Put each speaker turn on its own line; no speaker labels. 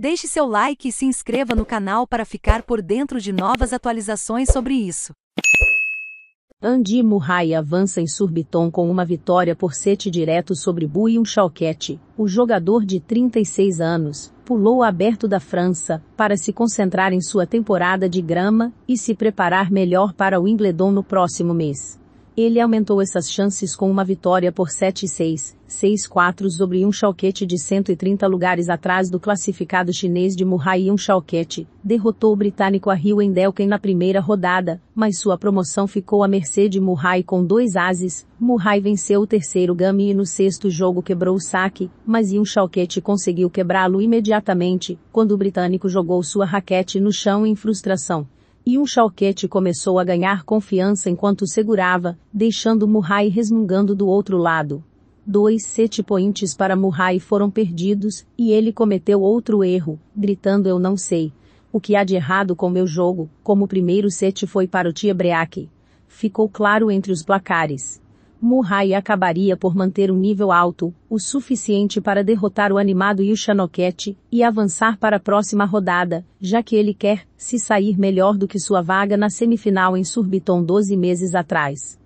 Deixe seu like e se inscreva no canal para ficar por dentro de novas atualizações sobre isso. Andy Murray avança em Surbiton com uma vitória por sete direto sobre Buyum Chalquete. O jogador de 36 anos pulou aberto da França para se concentrar em sua temporada de grama e se preparar melhor para o Wimbledon no próximo mês. Ele aumentou essas chances com uma vitória por 7-6, 6-4 sobre um Chalquete de 130 lugares atrás do classificado chinês de Murray um Chalquete, derrotou o britânico a Rio Endelken na primeira rodada, mas sua promoção ficou à mercê de Murray com dois ases, Murray venceu o terceiro game e no sexto jogo quebrou o saque, mas um Chalquete conseguiu quebrá-lo imediatamente, quando o britânico jogou sua raquete no chão em frustração, e um Chalquete começou a ganhar confiança enquanto segurava, deixando Murray resmungando do outro lado. Dois set points para Murray foram perdidos, e ele cometeu outro erro, gritando eu não sei. O que há de errado com meu jogo, como o primeiro set foi para o Tiebreak. Ficou claro entre os placares. Murray acabaria por manter um nível alto, o suficiente para derrotar o animado Yushanoket, e avançar para a próxima rodada, já que ele quer se sair melhor do que sua vaga na semifinal em Surbiton 12 meses atrás.